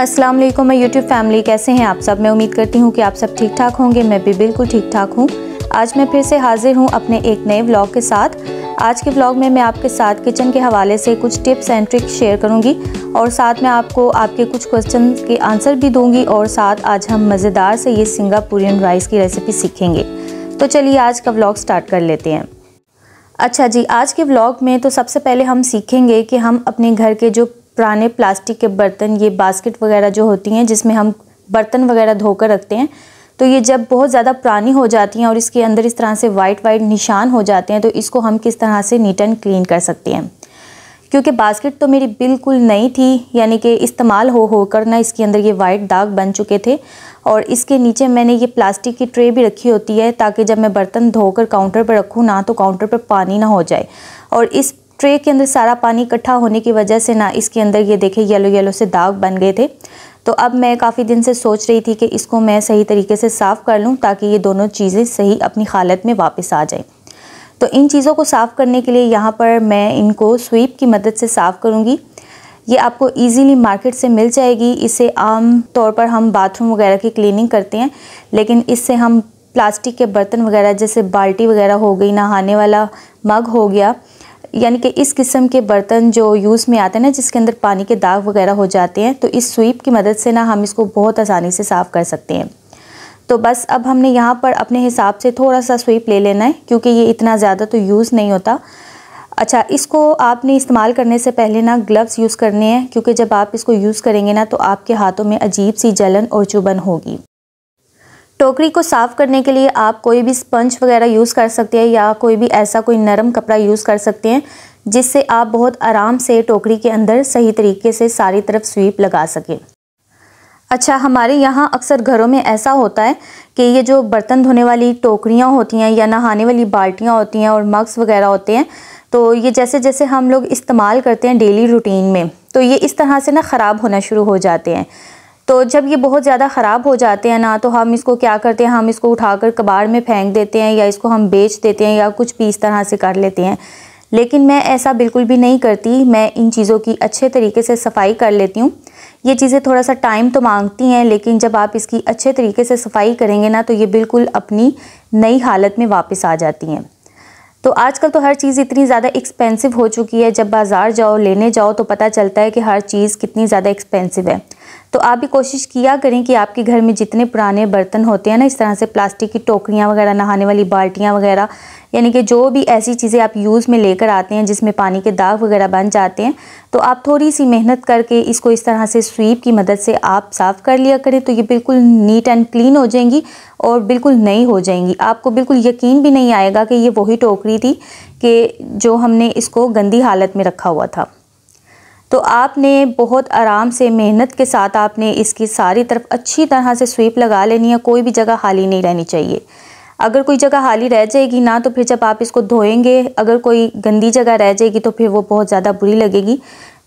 अस्सलाम वालेकुम मैं यूट्यूब फैमिली कैसे हैं आप सब मैं उम्मीद करती हूँ कि आप सब ठीक ठाक होंगे मैं भी बिल्कुल ठीक ठाक हूँ आज मैं फिर से हाजिर हूँ अपने एक नए व्लॉग के साथ आज के व्लॉग में मैं आपके साथ किचन के हवाले से कुछ टिप्स एंड ट्रिक शेयर करूँगी और साथ में आपको आपके कुछ क्वेश्चन के आंसर भी दूँगी और साथ आज हम मज़ेदार से ये सिंगापुरियन राइस की रेसिपी सीखेंगे तो चलिए आज का व्लॉग स्टार्ट कर लेते हैं अच्छा जी आज के व्लॉग में तो सबसे पहले हम सीखेंगे कि हम अपने घर के जो पुराने प्लास्टिक के बर्तन ये बास्केट वगैरह जो होती हैं जिसमें हम बर्तन वगैरह धोकर रखते हैं तो ये जब बहुत ज़्यादा पुरानी हो जाती हैं और इसके अंदर इस तरह से वाइट वाइट निशान हो जाते हैं तो इसको हम किस तरह से नीट एंड क्लीन कर सकते हैं क्योंकि बास्केट तो मेरी बिल्कुल नई थी यानी कि इस्तेमाल हो होकर ना इसके अंदर ये वाइट दाग बन चुके थे और इसके नीचे मैंने ये प्लास्टिक की ट्रे भी रखी होती है ताकि जब मैं बर्तन धोकर काउंटर पर रखूँ ना तो काउंटर पर पानी ना हो जाए और इस ट्रे के अंदर सारा पानी इकट्ठा होने की वजह से ना इसके अंदर ये देखे येलो येलो से दाग बन गए थे तो अब मैं काफ़ी दिन से सोच रही थी कि इसको मैं सही तरीके से साफ़ कर लूँ ताकि ये दोनों चीज़ें सही अपनी हालत में वापस आ जाएँ तो इन चीज़ों को साफ़ करने के लिए यहाँ पर मैं इनको स्वीप की मदद से साफ़ करूँगी ये आपको इजीली मार्केट से मिल जाएगी इसे आम तौर पर हम बाथरूम वगैरह की क्लीनिंग करते हैं लेकिन इससे हम प्लास्टिक के बर्तन वगैरह जैसे बाल्टी वगैरह हो गई नहाने वाला मग हो गया यानी कि इस किस्म के बर्तन जो यूज़ में आते हैं ना जिसके अंदर पानी के दाग वगैरह हो जाते हैं तो इस स्वीप की मदद से ना हम इसको बहुत आसानी से साफ़ कर सकते हैं तो बस अब हमने यहाँ पर अपने हिसाब से थोड़ा सा स्वीप ले लेना है क्योंकि ये इतना ज़्यादा तो यूज़ नहीं होता अच्छा इसको आपने इस्तेमाल करने से पहले ना ग्लव्स यूज़ करने हैं क्योंकि जब आप इसको यूज़ करेंगे ना तो आपके हाथों में अजीब सी जलन और चुभन होगी टोकरी को साफ़ करने के लिए आप कोई भी स्पंज वगैरह यूज़ कर सकते हैं या कोई भी ऐसा कोई नरम कपड़ा यूज़ कर सकते हैं जिससे आप बहुत आराम से टोकरी के अंदर सही तरीके से सारी तरफ स्वीप लगा सकें अच्छा हमारे यहाँ अक्सर घरों में ऐसा होता है कि ये जो बर्तन धोने वाली टोकरियाँ होती हैं या नहाने वाली बाल्टियाँ होती हैं और मग्स वगैरह होते हैं तो ये जैसे जैसे हम लोग इस्तेमाल करते हैं डेली रूटीन में तो ये इस तरह से ना ख़राब होना शुरू हो जाते हैं तो जब ये बहुत ज़्यादा ख़राब हो जाते हैं ना तो हम इसको क्या करते हैं हम इसको उठाकर कबाड़ में फेंक देते हैं या इसको हम बेच देते हैं या कुछ पीस तरह से कर लेते हैं लेकिन मैं ऐसा बिल्कुल भी नहीं करती मैं इन चीज़ों की अच्छे तरीके से सफाई कर लेती हूँ ये चीज़ें थोड़ा सा टाइम तो मांगती हैं लेकिन जब आप इसकी अच्छे तरीके से सफाई करेंगे ना तो ये बिल्कुल अपनी नई हालत में वापस आ जाती हैं तो आजकल तो हर चीज़ इतनी ज़्यादा एक्सपेंसिव हो चुकी है जब बाज़ार जाओ लेने जाओ तो पता चलता है कि हर चीज़ कितनी ज़्यादा एक्सपेंसिव है तो आप भी कोशिश किया करें कि आपके घर में जितने पुराने बर्तन होते हैं ना इस तरह से प्लास्टिक की टोकरियाँ वगैरह नहाने वाली बाल्टियाँ वगैरह यानी कि जो भी ऐसी चीज़ें आप यूज़ में लेकर आते हैं जिसमें पानी के दाग वगैरह बन जाते हैं तो आप थोड़ी सी मेहनत करके इसको इस तरह से स्वीप की मदद से आप साफ़ कर लिया करें तो ये बिल्कुल नीट एंड क्लीन हो जाएंगी और बिल्कुल नई हो जाएंगी आपको बिल्कुल यकीन भी नहीं आएगा कि ये वही टोकरी थी कि जो हमने इसको गंदी हालत में रखा हुआ था तो आपने बहुत आराम से मेहनत के साथ आपने इसकी सारी तरफ अच्छी तरह से स्वीप लगा लेनी है कोई भी जगह खाली नहीं रहनी चाहिए अगर कोई जगह खाली रह जाएगी ना तो फिर जब आप इसको धोएंगे अगर कोई गंदी जगह रह जाएगी तो फिर वो बहुत ज़्यादा बुरी लगेगी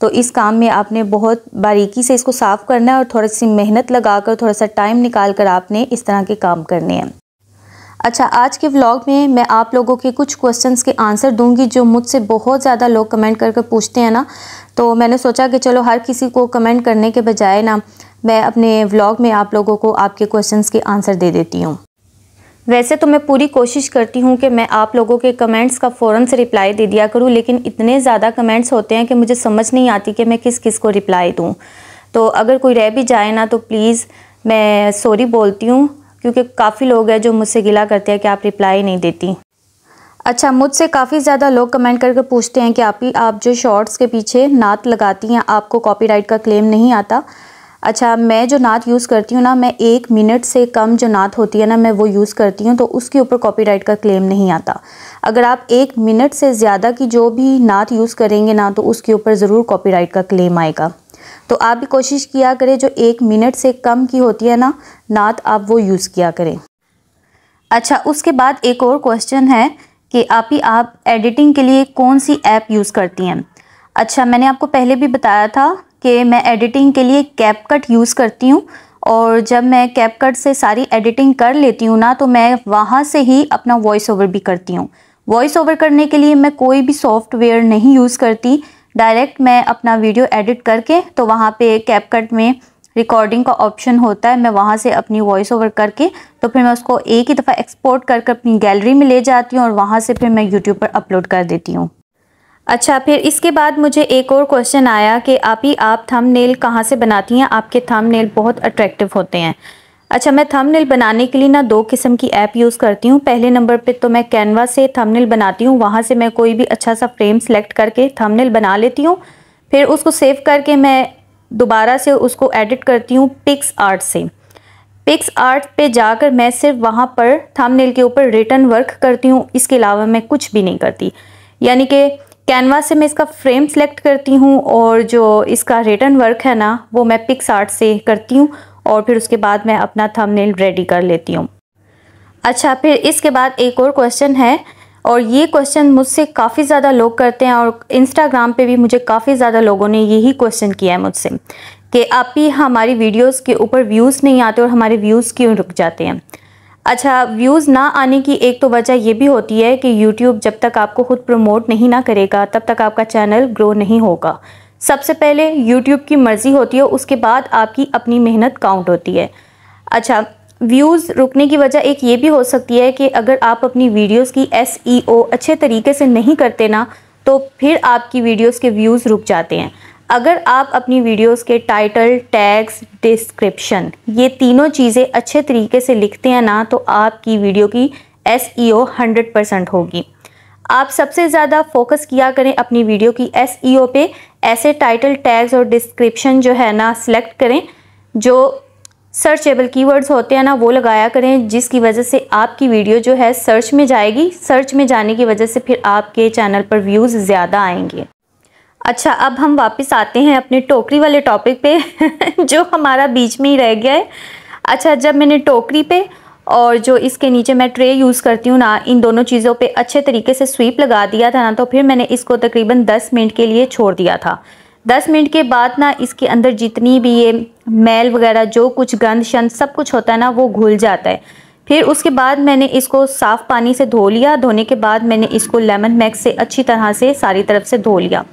तो इस काम में आपने बहुत बारीकी से इसको साफ़ करना है और थोड़ी सी मेहनत लगा कर थोड़ा सा टाइम निकाल कर आपने इस तरह के काम करने हैं अच्छा आज के व्लॉग में मैं आप लोगों के कुछ क्वेश्चंस के आंसर दूंगी जो मुझसे बहुत ज़्यादा लोग कमेंट करके पूछते हैं ना तो मैंने सोचा कि चलो हर किसी को कमेंट करने के बजाय ना मैं अपने व्लॉग में आप लोगों को आपके क्वेश्चंस के आंसर दे देती हूँ वैसे तो मैं पूरी कोशिश करती हूँ कि मैं आप लोगों के कमेंट्स का फ़ौर से रिप्लाई दे दिया करूँ लेकिन इतने ज़्यादा कमेंट्स होते हैं कि मुझे समझ नहीं आती कि मैं किस किस को रिप्लाई दूँ तो अगर कोई रह भी जाए ना तो प्लीज़ मैं सॉरी बोलती हूँ क्योंकि काफ़ी लोग हैं जो मुझसे गिला करते हैं कि आप रिप्लाई नहीं देती अच्छा मुझसे काफ़ी ज़्यादा लोग कमेंट करके पूछते हैं कि आप ही आप जो शॉर्ट्स के पीछे नात लगाती हैं आपको कॉपीराइट का क्लेम नहीं आता अच्छा मैं जो नात यूज़ करती हूँ ना मैं एक मिनट से कम जो नात होती है ना मैं वो यूज़ करती हूँ तो उसके ऊपर कॉपीराइट का क्लेम नहीं आता अगर आप एक मिनट से ज़्यादा की जो भी नात यूज़ करेंगे ना तो उसके ऊपर ज़रूर कॉपीराइट का क्लेम आएगा तो आप भी कोशिश किया करें जो एक मिनट से कम की होती है ना नात आप वो यूज़ किया करें अच्छा उसके बाद एक और क्वेश्चन है कि आप ही आप एडिटिंग के लिए कौन सी ऐप यूज़ करती हैं अच्छा मैंने आपको पहले भी बताया था कि मैं एडिटिंग के लिए कैप कट यूज़ करती हूँ और जब मैं कैप कट से सारी एडिटिंग कर लेती हूँ ना तो मैं वहाँ से ही अपना वॉइस ओवर भी करती हूँ वॉइस ओवर करने के लिए मैं कोई भी सॉफ्टवेयर नहीं यूज़ करती डायरेक्ट मैं अपना वीडियो एडिट करके तो वहाँ पे कैप कट में रिकॉर्डिंग का ऑप्शन होता है मैं वहाँ से अपनी वॉइस ओवर करके तो फिर मैं उसको एक ही दफ़ा एक्सपोर्ट करके अपनी गैलरी में ले जाती हूँ और वहाँ से फिर मैं यूट्यूब पर अपलोड कर देती हूँ अच्छा फिर इसके बाद मुझे एक और क्वेश्चन आया कि आप ही आप नेल कहाँ से बनाती हैं आपके नेल बहुत अट्रैक्टिव होते हैं अच्छा मैं थंबनेल बनाने के लिए ना दो किस्म की ऐप यूज़ करती हूँ पहले नंबर पे तो मैं कैनवा से थंबनेल बनाती हूँ वहाँ से मैं कोई भी अच्छा सा फ्रेम सेलेक्ट करके थंबनेल बना लेती हूँ फिर उसको सेव करके मैं दोबारा से उसको एडिट करती हूँ पिक्स आर्ट से पिक्स आर्ट पे जाकर मैं सिर्फ वहाँ पर थंबनेल के ऊपर रिटर्न वर्क करती हूँ इसके अलावा मैं कुछ भी नहीं करती यानी कि कैनवा से मैं इसका फ्रेम सेलेक्ट करती हूँ और जो इसका रिटर्न वर्क है ना वो मैं पिक्स आर्ट से करती हूँ और फिर उसके बाद मैं अपना थंबनेल रेडी कर लेती हूँ अच्छा फिर इसके बाद एक और क्वेश्चन है और ये क्वेश्चन मुझसे काफ़ी ज़्यादा लोग करते हैं और इंस्टाग्राम पे भी मुझे काफ़ी ज़्यादा लोगों ने यही क्वेश्चन किया है मुझसे कि आप ही हमारी वीडियोस के ऊपर व्यूज़ नहीं आते और हमारे व्यूज़ क्यों रुक जाते हैं अच्छा व्यूज़ ना आने की एक तो वजह ये भी होती है कि यूट्यूब जब तक आपको खुद प्रमोट नहीं ना करेगा तब तक आपका चैनल ग्रो नहीं होगा सबसे पहले यूट्यूब की मर्ज़ी होती है उसके बाद आपकी अपनी मेहनत काउंट होती है अच्छा व्यूज़ रुकने की वजह एक ये भी हो सकती है कि अगर आप अपनी वीडियोस की एस e अच्छे तरीके से नहीं करते ना तो फिर आपकी वीडियोस के व्यूज़ रुक जाते हैं अगर आप अपनी वीडियोस के टाइटल टैग्स डिस्क्रिप्शन ये तीनों चीज़ें अच्छे तरीके से लिखते हैं ना तो आपकी वीडियो की S E O hundred percent होगी आप सबसे ज़्यादा फोकस किया करें अपनी वीडियो की एस e पे ऐसे टाइटल टैग्स और डिस्क्रिप्शन जो है ना सिलेक्ट करें जो सर्चेबल कीवर्ड्स होते हैं ना वो लगाया करें जिसकी वजह से आपकी वीडियो जो है सर्च में जाएगी सर्च में जाने की वजह से फिर आपके चैनल पर व्यूज़ ज़्यादा आएंगे अच्छा अब हम वापस आते हैं अपने टोकरी वाले टॉपिक पे जो हमारा बीच में ही रह गया है अच्छा जब मैंने टोकरी पे और जो इसके नीचे मैं ट्रे यूज़ करती हूँ ना इन दोनों चीज़ों पे अच्छे तरीके से स्वीप लगा दिया था ना तो फिर मैंने इसको तकरीबन 10 मिनट के लिए छोड़ दिया था 10 मिनट के बाद ना इसके अंदर जितनी भी ये मैल वगैरह जो कुछ गंद शंद सब कुछ होता है ना वो घुल जाता है फिर उसके बाद मैंने इसको साफ़ पानी से धो लिया धोने के बाद मैंने इसको लेमन मैक्स से अच्छी तरह से सारी तरफ से धो लिया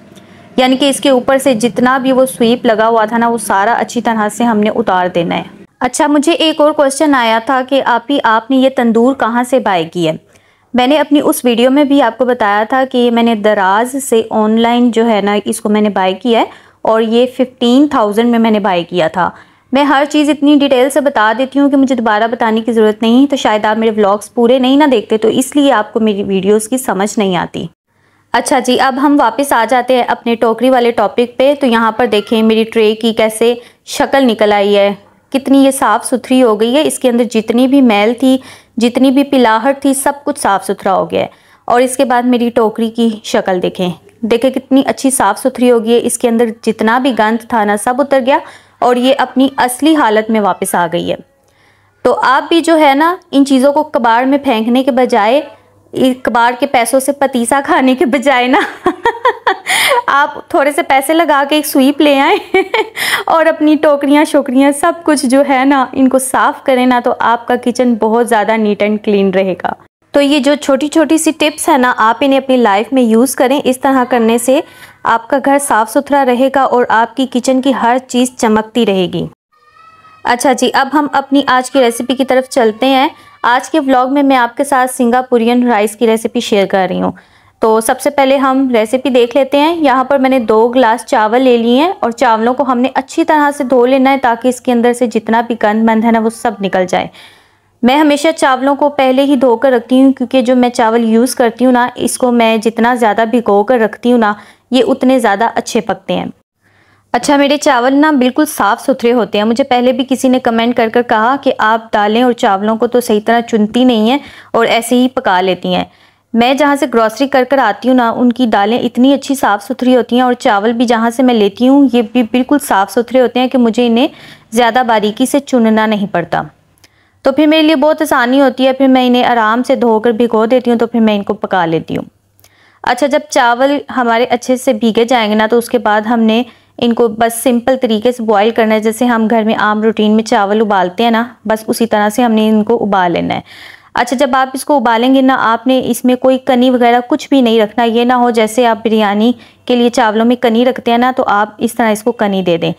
यानी कि इसके ऊपर से जितना भी वो स्वीप लगा हुआ था ना वो सारा अच्छी तरह से हमने उतार देना है अच्छा मुझे एक और क्वेश्चन आया था कि आप ही आपने ये तंदूर कहाँ से बाय है मैंने अपनी उस वीडियो में भी आपको बताया था कि मैंने दराज से ऑनलाइन जो है ना इसको मैंने बाय किया है और ये फिफ्टीन थाउजेंड में मैंने बाय किया था मैं हर चीज़ इतनी डिटेल से बता देती हूँ कि मुझे दोबारा बताने की ज़रूरत नहीं तो शायद आप मेरे व्लॉग्स पूरे नहीं ना देखते तो इसलिए आपको मेरी वीडियोज़ की समझ नहीं आती अच्छा जी अब हम वापस आ जाते हैं अपने टोकरी वाले टॉपिक पे तो यहाँ पर देखें मेरी ट्रे की कैसे शक्ल निकल आई है कितनी ये साफ़ सुथरी हो गई है इसके अंदर जितनी भी मैल थी जितनी भी पिलाहट थी सब कुछ साफ़ सुथरा हो गया है और इसके बाद मेरी टोकरी की शक्ल देखें देखें कितनी अच्छी साफ़ सुथरी हो गई है इसके अंदर जितना भी गंद था ना सब उतर गया और ये अपनी असली हालत में वापस आ गई है तो आप भी जो है ना इन चीज़ों को कबाड़ में फेंकने के बजाय बार के पैसों से पतीसा खाने के बजाय ना आप थोड़े से पैसे लगा के एक स्वीप ले आए और अपनी टोकरियाँ शोकरियाँ सब कुछ जो है ना इनको साफ़ करें ना तो आपका किचन बहुत ज़्यादा नीट एंड क्लीन रहेगा तो ये जो छोटी छोटी सी टिप्स है ना आप इन्हें अपनी लाइफ में यूज़ करें इस तरह करने से आपका घर साफ़ सुथरा रहेगा और आपकी किचन की हर चीज़ चमकती रहेगी अच्छा जी अब हम अपनी आज की रेसिपी की तरफ चलते हैं आज के व्लॉग में मैं आपके साथ सिंगापुरियन राइस की रेसिपी शेयर कर रही हूँ तो सबसे पहले हम रेसिपी देख लेते हैं यहाँ पर मैंने दो ग्लास चावल ले लिए हैं और चावलों को हमने अच्छी तरह से धो लेना है ताकि इसके अंदर से जितना भी गंदमंद है ना वो सब निकल जाए मैं हमेशा चावलों को पहले ही धो कर रखती हूँ क्योंकि जो मैं चावल यूज़ करती हूँ ना इसको मैं जितना ज़्यादा भिगो कर रखती हूँ ना ये उतने ज़्यादा अच्छे पकते हैं अच्छा मेरे चावल ना बिल्कुल साफ़ सुथरे होते हैं मुझे पहले भी किसी ने कमेंट कर कर कहा कि आप दालें और चावलों को तो सही तरह चुनती नहीं हैं और ऐसे ही पका लेती हैं मैं जहाँ से ग्रॉसरी कर कर आती हूँ ना उनकी दालें इतनी अच्छी साफ़ सुथरी होती हैं और चावल भी जहाँ से मैं लेती हूँ ये भी बिल्कुल साफ़ सुथरे होते हैं कि मुझे इन्हें ज़्यादा बारीकी से चुनना नहीं पड़ता तो फिर मेरे लिए बहुत आसानी होती है फिर मैं इन्हें आराम से धोकर भिगो देती हूँ तो फिर मैं इनको पका लेती हूँ अच्छा जब चावल हमारे अच्छे से भीगे जाएंगे ना तो उसके बाद हमने इनको बस सिंपल तरीके से बॉईल करना है जैसे हम घर में आम रूटीन में चावल उबालते हैं ना बस उसी तरह से हमने इनको उबाल लेना है अच्छा जब आप इसको उबालेंगे ना आपने इसमें कोई कनी वगैरह कुछ भी नहीं रखना ये ना हो जैसे आप बिरयानी के लिए चावलों में कनी रखते हैं ना तो आप इस तरह इसको कनी दे दें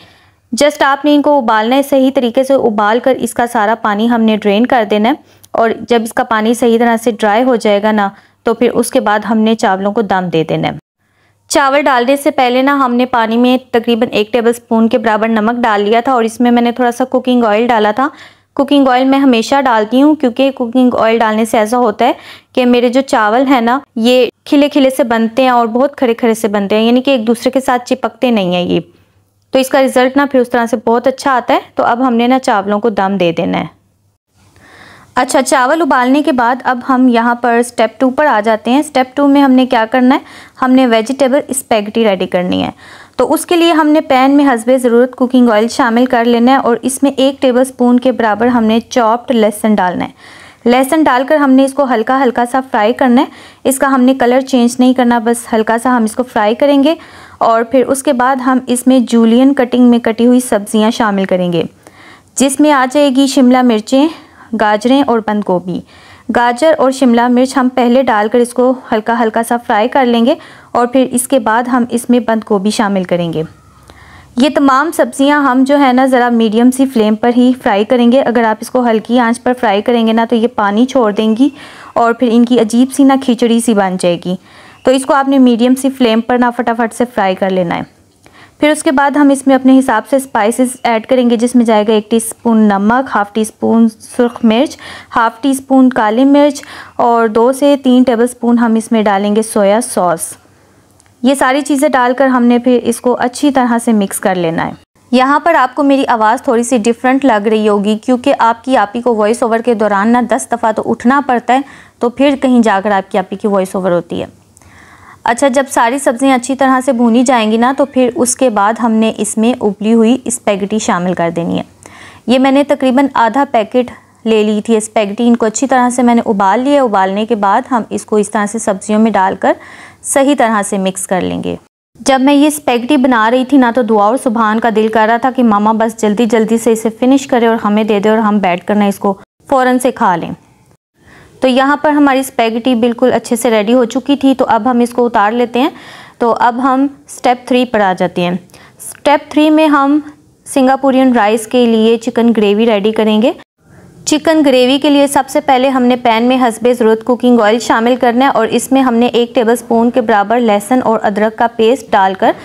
जस्ट आपने इनको उबालना है सही तरीके से उबाल कर इसका सारा पानी हमने ड्रेन कर देना है और जब इसका पानी सही तरह से ड्राई हो जाएगा ना तो फिर उसके बाद हमने चावलों को दम दे देना है चावल डालने से पहले ना हमने पानी में तकरीबन एक टेबल स्पून के बराबर नमक डाल लिया था और इसमें मैंने थोड़ा सा कुकिंग ऑयल डाला था कुकिंग ऑयल मैं हमेशा डालती हूँ क्योंकि कुकिंग ऑयल डालने से ऐसा होता है कि मेरे जो चावल है ना ये खिले खिले से बनते हैं और बहुत खड़े खड़े से बनते हैं यानी कि एक दूसरे के साथ चिपकते नहीं हैं ये तो इसका रिज़ल्ट ना फिर उस तरह से बहुत अच्छा आता है तो अब हमने ना चावलों को दम दे देना है अच्छा चावल उबालने के बाद अब हम यहाँ पर स्टेप टू पर आ जाते हैं स्टेप टू में हमने क्या करना है हमने वेजिटेबल स्पेगटी रेडी करनी है तो उसके लिए हमने पैन में हसबे ज़रूरत कुकिंग ऑयल शामिल कर लेना है और इसमें एक टेबल स्पून के बराबर हमने चॉप्ड लहसुन डालना है लहसुन डालकर हमने इसको हल्का हल्का सा फ्राई करना है इसका हमने कलर चेंज नहीं करना बस हल्का सा हम इसको फ्राई करेंगे और फिर उसके बाद हम इसमें जूलियन कटिंग में कटी हुई सब्ज़ियाँ शामिल करेंगे जिसमें आ जाएगी शिमला मिर्चें गाजरें और बंद गोभी गाजर और शिमला मिर्च हम पहले डालकर इसको हल्का हल्का सा फ्राई कर लेंगे और फिर इसके बाद हम इसमें बंद गोभी शामिल करेंगे ये तमाम सब्ज़ियाँ हम जो है ना ज़रा मीडियम सी फ्लेम पर ही फ्राई करेंगे अगर आप इसको हल्की आंच पर फ्राई करेंगे ना तो ये पानी छोड़ देंगी और फिर इनकी अजीब सी ना खिचड़ी सी बन जाएगी तो इसको आपने मीडियम सी फ्लेम पर ना फटाफट से फ्राई कर लेना है फिर उसके बाद हम इसमें अपने हिसाब से स्पाइसेस ऐड करेंगे जिसमें जाएगा एक टीस्पून नमक हाफ़ टी स्पून सुरख मिर्च हाफ़ टी स्पून काली मिर्च और दो से तीन टेबलस्पून हम इसमें डालेंगे सोया सॉस ये सारी चीज़ें डालकर हमने फिर इसको अच्छी तरह से मिक्स कर लेना है यहाँ पर आपको मेरी आवाज़ थोड़ी सी डिफरेंट लग रही होगी क्योंकि आपकी आपी को वॉइस ओवर के दौरान ना दस दफ़ा तो उठना पड़ता है तो फिर कहीं जाकर आपकी आपी की वॉइस ओवर होती है अच्छा जब सारी सब्ज़ियाँ अच्छी तरह से भूनी जाएंगी ना तो फिर उसके बाद हमने इसमें उबली हुई स्पैगटी शामिल कर देनी है ये मैंने तकरीबन आधा पैकेट ले ली थी स्पेगटी इनको अच्छी तरह से मैंने उबाल लिया उबालने के बाद हम इसको इस तरह से सब्जियों में डालकर सही तरह से मिक्स कर लेंगे जब मैं ये स्पेगटी बना रही थी ना तो दुआ और सुबहान का दिल कर रहा था कि मामा बस जल्दी जल्दी से इसे फिनिश करें और हमें दे दे और हम बैठ कर ना इसको फ़ौरन से खा लें तो यहाँ पर हमारी स्पेगेटी बिल्कुल अच्छे से रेडी हो चुकी थी तो अब हम इसको उतार लेते हैं तो अब हम स्टेप थ्री पर आ जाते हैं स्टेप थ्री में हम सिंगापुरियन राइस के लिए चिकन ग्रेवी रेडी करेंगे चिकन ग्रेवी के लिए सबसे पहले हमने पैन में हसबे ज़रूरत कुकिंग ऑयल शामिल करना है और इसमें हमने एक टेबल स्पून के बराबर लहसुन और अदरक का पेस्ट डालकर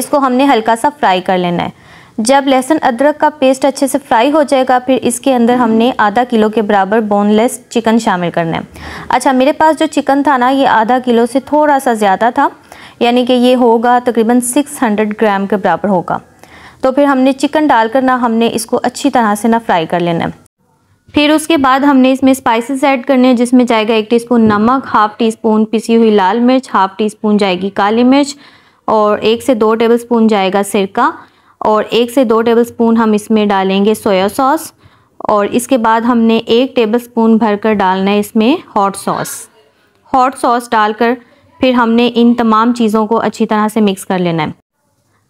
इसको हमने हल्का सा फ्राई कर लेना है जब लहसुन अदरक का पेस्ट अच्छे से फ्राई हो जाएगा फिर इसके अंदर हमने आधा किलो के बराबर बोनलेस चिकन शामिल करना है अच्छा मेरे पास जो चिकन था ना ये आधा किलो से थोड़ा सा ज़्यादा था यानी कि ये होगा तकरीबन 600 ग्राम के बराबर होगा तो फिर हमने चिकन डालकर ना हमने इसको अच्छी तरह से ना फ्राई कर लेना है फिर उसके बाद हमने इसमें स्पाइसेस ऐड करने हैं जिसमें जाएगा एक टीस्पून नमक हाफ़ टी स्पून पिसी हुई लाल मिर्च हाफ़ टी स्पून जाएगी काली मिर्च और एक से दो टेबल स्पून जाएगा सिरका और एक से दो टेबलस्पून हम इसमें डालेंगे सोया सॉस और इसके बाद हमने एक टेबलस्पून भरकर डालना है इसमें हॉट सॉस हॉट सॉस डालकर फिर हमने इन तमाम चीज़ों को अच्छी तरह से मिक्स कर लेना है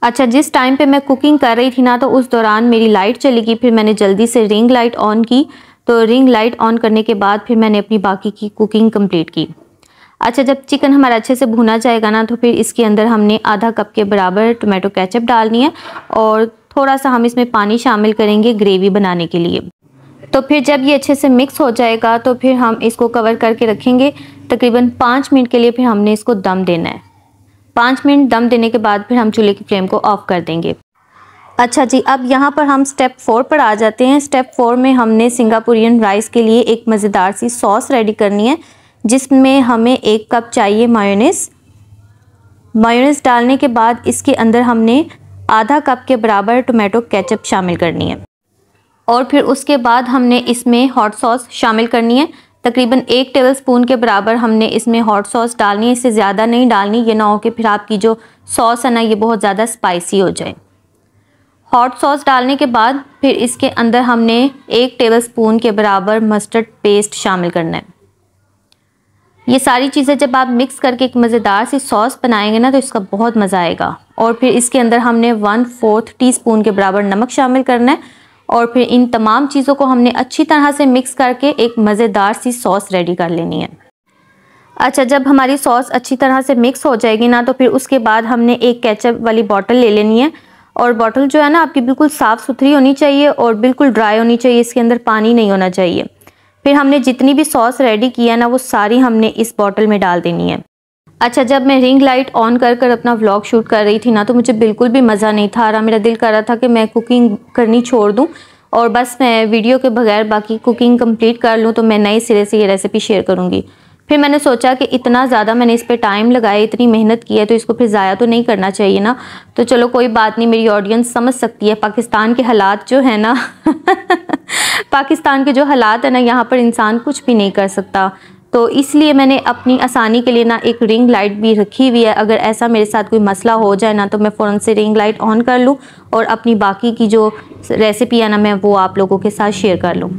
अच्छा जिस टाइम पे मैं कुकिंग कर रही थी ना तो उस दौरान मेरी लाइट चली गई फिर मैंने जल्दी से रिंग लाइट ऑन की तो रिंग लाइट ऑन करने के बाद फिर मैंने अपनी बाकी की कुकिंग कम्प्लीट की अच्छा जब चिकन हमारा अच्छे से भुना जाएगा ना तो फिर इसके अंदर हमने आधा कप के बराबर टोमेटो कैचअप डालनी है और थोड़ा सा हम इसमें पानी शामिल करेंगे ग्रेवी बनाने के लिए तो फिर जब ये अच्छे से मिक्स हो जाएगा तो फिर हम इसको कवर करके रखेंगे तकरीबन पाँच मिनट के लिए फिर हमने इसको दम देना है पाँच मिनट दम देने के बाद फिर हम चूल्हे की फ्लेम को ऑफ़ कर देंगे अच्छा जी अब यहाँ पर हम स्टेप फोर पर आ जाते हैं स्टेप फोर में हमने सिंगापुरियन राइस के लिए एक मज़ेदार सी सॉस रेडी करनी है जिसमें हमें एक कप चाहिए मायोनेज़ मायोनेज़ डालने के बाद इसके अंदर हमने आधा कप के बराबर टोमेटो केचप शामिल करनी है और फिर उसके बाद हमने इसमें हॉट सॉस शामिल करनी है तकरीबन एक टेबल स्पून के बराबर हमने इसमें हॉट सॉस डालनी है इससे ज़्यादा नहीं डालनी ये ना हो कि फिर आपकी जो सॉस है ना ये बहुत ज़्यादा स्पाइसी हो जाए हॉट सॉस डालने के बाद फिर इसके अंदर हमने एक टेबल स्पून के बराबर मस्टर्ड पेस्ट शामिल करना है ये सारी चीज़ें जब आप मिक्स करके एक मज़ेदार सी सॉस बनाएंगे ना तो इसका बहुत मज़ा आएगा और फिर इसके अंदर हमने वन फोर्थ टी स्पून के बराबर नमक शामिल करना है और फिर इन तमाम चीज़ों को हमने अच्छी तरह से मिक्स करके एक मज़ेदार सी सॉस रेडी कर लेनी है अच्छा जब हमारी सॉस अच्छी तरह से मिक्स हो जाएगी ना तो फिर उसके बाद हमने एक कैचअप वाली बॉटल ले लेनी है और बॉटल जो है ना आपकी बिल्कुल साफ़ सुथरी होनी चाहिए और बिल्कुल ड्राई होनी चाहिए इसके अंदर पानी नहीं होना चाहिए फिर हमने जितनी भी सॉस रेडी किया ना वो सारी हमने इस बॉटल में डाल देनी है अच्छा जब मैं रिंग लाइट ऑन कर कर अपना व्लॉग शूट कर रही थी ना तो मुझे बिल्कुल भी मज़ा नहीं था रहा मेरा दिल कर रहा था कि मैं कुकिंग करनी छोड़ दूँ और बस मैं वीडियो के बगैर बाकी कुकिंग कंप्लीट कर लूँ तो मैं नए सिरे से ये रेसिपी शेयर करूँगी फिर मैंने सोचा कि इतना ज़्यादा मैंने इस पर टाइम लगाया इतनी मेहनत की है तो इसको फिर ज़ाया तो नहीं करना चाहिए ना तो चलो कोई बात नहीं मेरी ऑडियंस समझ सकती है पाकिस्तान के हालात जो है ना पाकिस्तान के जो हालात है ना यहाँ पर इंसान कुछ भी नहीं कर सकता तो इसलिए मैंने अपनी आसानी के लिए ना एक रिंग लाइट भी रखी हुई है अगर ऐसा मेरे साथ कोई मसला हो जाए ना तो मैं फ़ौरन से रिंग लाइट ऑन कर लूँ और अपनी बाकी की जो रेसिपी है ना मैं वो आप लोगों के साथ शेयर कर लूँ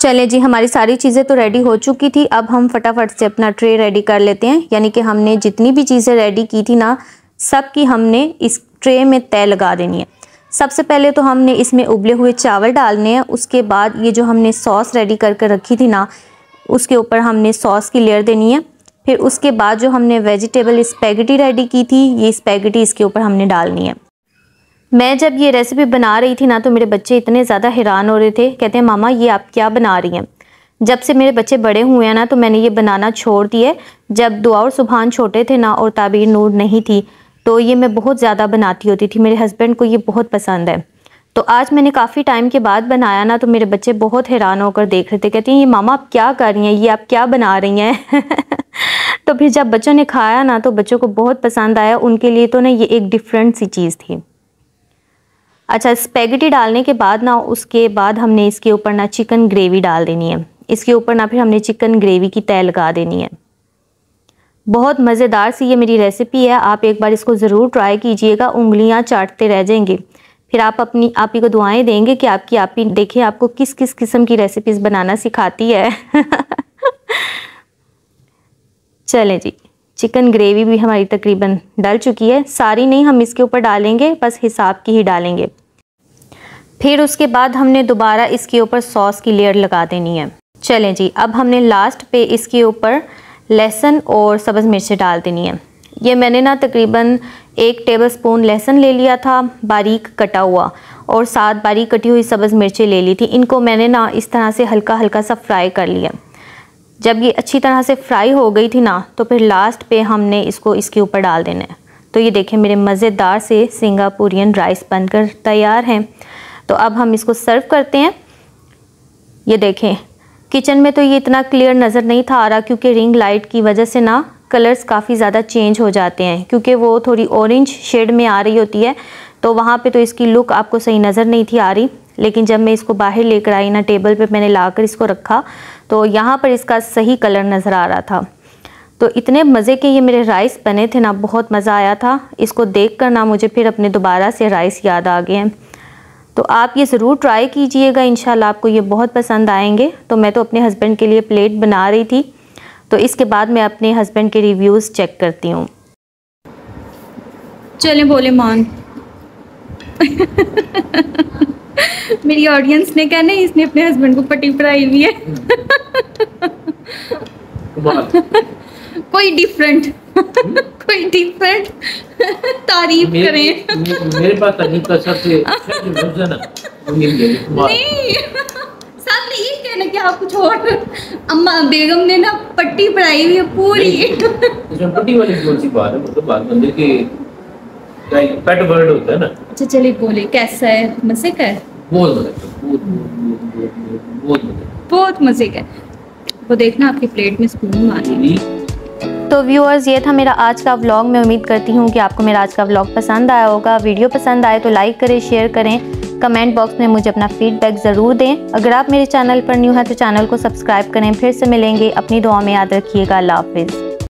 चले जी हमारी सारी चीज़ें तो रेडी हो चुकी थी अब हम फटाफट से अपना ट्रे रेडी कर लेते हैं यानी कि हमने जितनी भी चीज़ें रेडी की थी ना सब की हमने इस ट्रे में तय लगा देनी है सबसे पहले तो हमने इसमें उबले हुए चावल डालने हैं उसके बाद ये जो हमने सॉस रेडी करके कर रखी थी ना उसके ऊपर हमने सॉस की लेयर देनी है फिर उसके बाद जो हमने वेजिटेबल स्पैगेटी रेडी की थी ये स्पैगेटी इसके ऊपर हमने डालनी है मैं जब ये रेसिपी बना रही थी ना तो मेरे बच्चे इतने ज़्यादा हैरान हो रहे थे कहते हैं मामा ये आप क्या बना रही हैं जब से मेरे बच्चे बड़े हुए हैं ना तो मैंने ये बनाना छोड़ दिए जब दुआ और सुबहान छोटे थे ना और ताबीर नूर नहीं थी तो ये मैं बहुत ज़्यादा बनाती होती थी मेरे हस्बैंड को ये बहुत पसंद है तो आज मैंने काफ़ी टाइम के बाद बनाया ना तो मेरे बच्चे बहुत हैरान होकर देख रहे थे कहते हैं ये मामा आप क्या कर रही हैं ये आप क्या बना रही हैं तो फिर जब बच्चों ने खाया ना तो बच्चों को बहुत पसंद आया उनके लिए तो ना ये एक डिफरेंट सी चीज़ थी अच्छा स्पेगेटी डालने के बाद ना उसके बाद हमने इसके ऊपर ना चिकन ग्रेवी डाल देनी है इसके ऊपर ना फिर हमने चिकन ग्रेवी की तय लगा देनी है बहुत मज़ेदार सी ये मेरी रेसिपी है आप एक बार इसको ज़रूर ट्राई कीजिएगा उंगलियाँ चाटते रह जाएंगे फिर आप अपनी आप ही को दुआएं देंगे कि आपकी आप ही देखें आपको किस किस किस्म की रेसिपीज़ बनाना सिखाती है चलें जी चिकन ग्रेवी भी हमारी तकरीबन डल चुकी है सारी नहीं हम इसके ऊपर डालेंगे बस हिसाब की ही डालेंगे फिर उसके बाद हमने दोबारा इसके ऊपर सॉस की लेयर लगा देनी है चलें जी अब हमने लास्ट पे इसके ऊपर लहसुन और सब्ज़ मिर्ची डाल देनी है ये मैंने ना तकरीबन एक टेबल स्पून लहसुन ले लिया था बारीक कटा हुआ और साथ बारीक कटी हुई सब्ज़ मिर्ची ले ली थी इनको मैंने ना इस तरह से हल्का हल्का सा फ्राई कर लिया जब ये अच्छी तरह से फ्राई हो गई थी ना तो फिर लास्ट पे हमने इसको इसके ऊपर डाल देना है तो ये देखें मेरे मज़ेदार से सिंगापुरियन राइस बनकर तैयार हैं तो अब हम इसको सर्व करते हैं ये देखें किचन में तो ये इतना क्लियर नज़र नहीं था आ रहा क्योंकि रिंग लाइट की वजह से ना कलर्स काफ़ी ज़्यादा चेंज हो जाते हैं क्योंकि वो थोड़ी ऑरेंज शेड में आ रही होती है तो वहाँ पे तो इसकी लुक आपको सही नज़र नहीं थी आ रही लेकिन जब मैं इसको बाहर लेकर आई ना टेबल पे मैंने लाकर इसको रखा तो यहाँ पर इसका सही कलर नज़र आ रहा था तो इतने मज़े के ये मेरे राइस बने थे ना बहुत मज़ा आया था इसको देख कर ना मुझे फिर अपने दोबारा से राइस याद आ गए हैं तो आप ये ज़रूर ट्राई कीजिएगा इन आपको ये बहुत पसंद आएंगे तो मैं तो अपने हस्बैंड के लिए प्लेट बना रही थी तो इसके बाद मैं अपने हस्बैंड के रिव्यूज़ चेक करती हूँ चलें बोले मान मेरी ऑडियंस ने कहा नहीं इसने अपने हस्बैंड को पट्टी पढ़ाई हुई है कोई डिफरेंट कोई डिफरेंट तारीफ करें मेरे पास अनीता तो नहीं साथ ये कहना कुछ और अम्मा बेगम ने ना पट्टी पढ़ाई हुई है पूरी पट्टी वाली कौन सी बात है मतलब बात बंदे की पेट वर्ड होता है ना अच्छा चलिए बोले कैसा है मजे का है बहुत मजे बहुत मजे का है वो देखना आपकी प्लेट में स्पून मारी तो व्यूअर्स ये था मेरा आज का व्लॉग मैं उम्मीद करती हूँ कि आपको मेरा आज का व्लॉग पसंद आया होगा वीडियो पसंद आए तो लाइक करें शेयर करें कमेंट बॉक्स में मुझे अपना फीडबैक ज़रूर दें अगर आप मेरे चैनल पर न्यू हैं तो चैनल को सब्सक्राइब करें फिर से मिलेंगे अपनी दुआ में याद रखिएगा अल्लाह हाफिज़